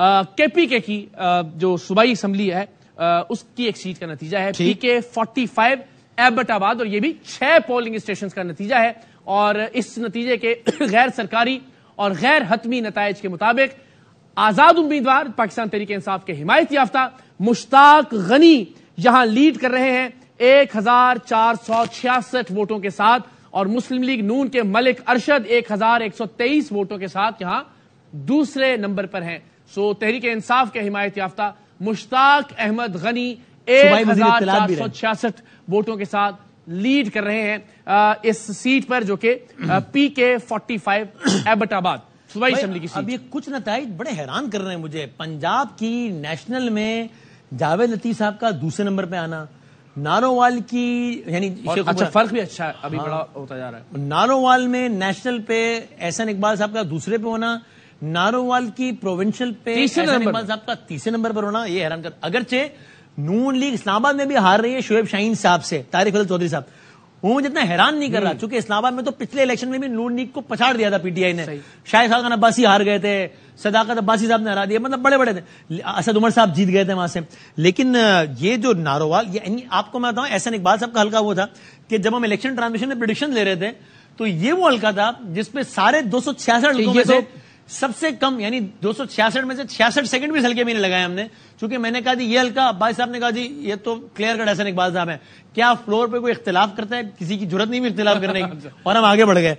KP के की जो सूबाई असम्बली है उसकी एक सीट का नतीजा है पीके के फोर्टी फाइव एबटाबाद और ये भी छह पोलिंग स्टेशन का नतीजा है और इस नतीजे के गैर सरकारी और गैर हतमी नतज के मुताबिक आजाद उम्मीदवार पाकिस्तान तरीके इंसाफ के हिमायत याफ्ता मुश्ताक गनी यहां लीड कर रहे हैं एक हजार चार सौ छियासठ वोटों के साथ और मुस्लिम लीग नून के मलिक अरशद एक हजार एक सौ तेईस वोटों के साथ यहां दूसरे नंबर पर हैं सो तहरीक इंसाफ के हिमात याफ्ता मुश्ताक अहमद गनी एक हजार चार सौ छियासठ वोटों के साथ लीड कर रहे हैं इस सीट पर जो कि पी के फोर्टी फाइव एबटाबाद सूबाई असम्बली की सीट अब ये कुछ नतज बड़े हैरान कर रहे हैं मुझे पंजाब की नेशनल में जावेद लतीफ साहब का दूसरे नंबर पे आना नारोवाल की यानी अच्छा फर्क भी अच्छा है अभी हाँ, बड़ा होता जा रहा है नारोवाल में नेशनल पे एहसन इकबाल साहब का दूसरे पे होना नारोवाल की प्रोविंशियल पे तीसरे साहब का तो तीसरे नंबर पर होना ये हैरान कर अगरचे नून लीग इस्लामाबाद में भी हार रही है शुएब शाहीन साहब से तारिक अदल चौधरी साहब वो मुझे इतना हैरान नहीं कर रहा चूंकि हम्म। इस्लामाबाद में तो पिछले इलेक्शन में भी नून लीग को पछाड़ दिया था पीटीआई ने शाहिद खान अब्बासी हार गए थे सदाकत अब्बासी साहब ने हरा दिया मतलब बड़े बड़े थे असद उमर साहब जीत गए थे वहां से लेकिन ये जो नारोवाल ये आपको मैं बताऊं ऐसा इकबाल साहब का हल्का वो था कि जब हम इलेक्शन ट्रांसमिशन में प्रिडिक्शन ले रहे थे तो ये वो हल्का था जिसमें सारे दो सौ छियासठ तो सबसे कम यानी दो में से छियासठ सेकंड भी हल्के में लगाए हमने क्योंकि मैंने कहा जी ये हल्का अब्बास साहब ने कहा जी ये तो क्लियर कट हसन इकबाल साहब है क्या फ्लोर पे कोई इख्तलाफ करता है किसी की जरूरत नहीं भी इख्तलाफ करने की और हम आगे बढ़ गए